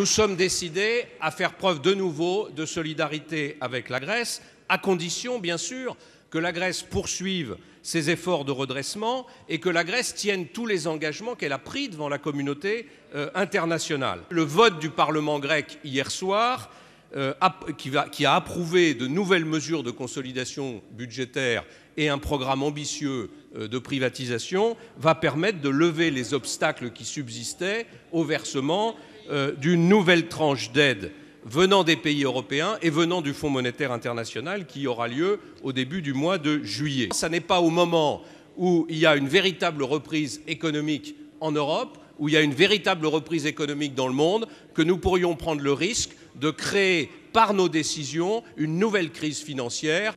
nous sommes décidés à faire preuve de nouveau de solidarité avec la Grèce, à condition, bien sûr, que la Grèce poursuive ses efforts de redressement et que la Grèce tienne tous les engagements qu'elle a pris devant la communauté euh, internationale. Le vote du Parlement grec hier soir euh, qui, va, qui, a approuvé de nouvelles mesures de consolidation budgétaire et un programme ambitieux euh, de privatisation, va permettre de lever les obstacles qui subsistaient au versement euh, d'une nouvelle tranche d'aide venant des pays européens et venant du Fonds monétaire international qui aura lieu au début du mois de juillet. Ce n'est pas au moment où il y a une véritable reprise économique en Europe, où il y a une véritable reprise économique dans le monde, que nous pourrions prendre le risque de créer par nos décisions une nouvelle crise financière.